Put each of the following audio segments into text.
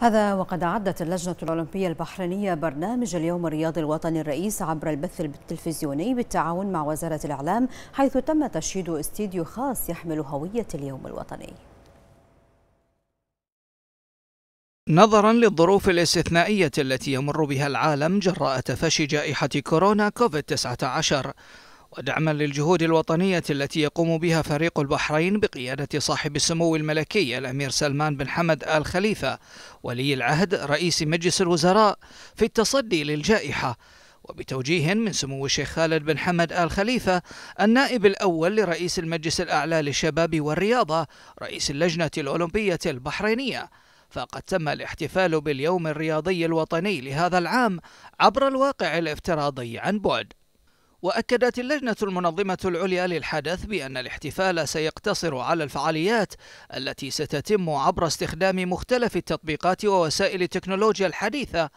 هذا وقد أعدت اللجنة الأولمبية البحرينية برنامج اليوم الرياضي الوطني الرئيس عبر البث التلفزيوني بالتعاون مع وزارة الإعلام حيث تم تشييد استديو خاص يحمل هوية اليوم الوطني نظرا للظروف الاستثنائية التي يمر بها العالم جراء تفشي جائحة كورونا كوفيد 19 ودعما للجهود الوطنية التي يقوم بها فريق البحرين بقيادة صاحب السمو الملكي الأمير سلمان بن حمد آل خليفة ولي العهد رئيس مجلس الوزراء في التصدي للجائحة وبتوجيه من سمو الشيخ خالد بن حمد آل خليفة النائب الأول لرئيس المجلس الأعلى للشباب والرياضة رئيس اللجنة الأولمبية البحرينية فقد تم الاحتفال باليوم الرياضي الوطني لهذا العام عبر الواقع الافتراضي عن بعد وأكدت اللجنة المنظمة العليا للحدث بأن الاحتفال سيقتصر على الفعاليات التي ستتم عبر استخدام مختلف التطبيقات ووسائل التكنولوجيا الحديثة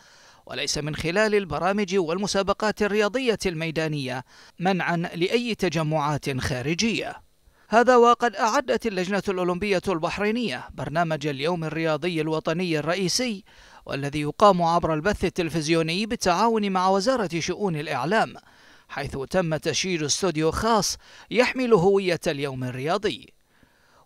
وليس من خلال البرامج والمسابقات الرياضية الميدانية منعا لأي تجمعات خارجية هذا وقد أعدت اللجنة الأولمبية البحرينية برنامج اليوم الرياضي الوطني الرئيسي والذي يقام عبر البث التلفزيوني بالتعاون مع وزارة شؤون الإعلام حيث تم تشييد استوديو خاص يحمل هوية اليوم الرياضي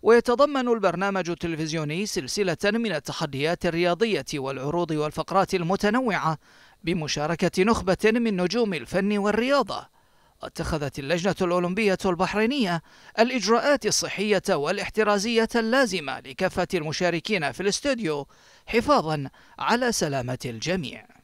ويتضمن البرنامج التلفزيوني سلسلة من التحديات الرياضية والعروض والفقرات المتنوعة بمشاركة نخبة من نجوم الفن والرياضة اتخذت اللجنة الأولمبية البحرينية الإجراءات الصحية والاحترازية اللازمة لكافة المشاركين في الاستوديو حفاظا على سلامة الجميع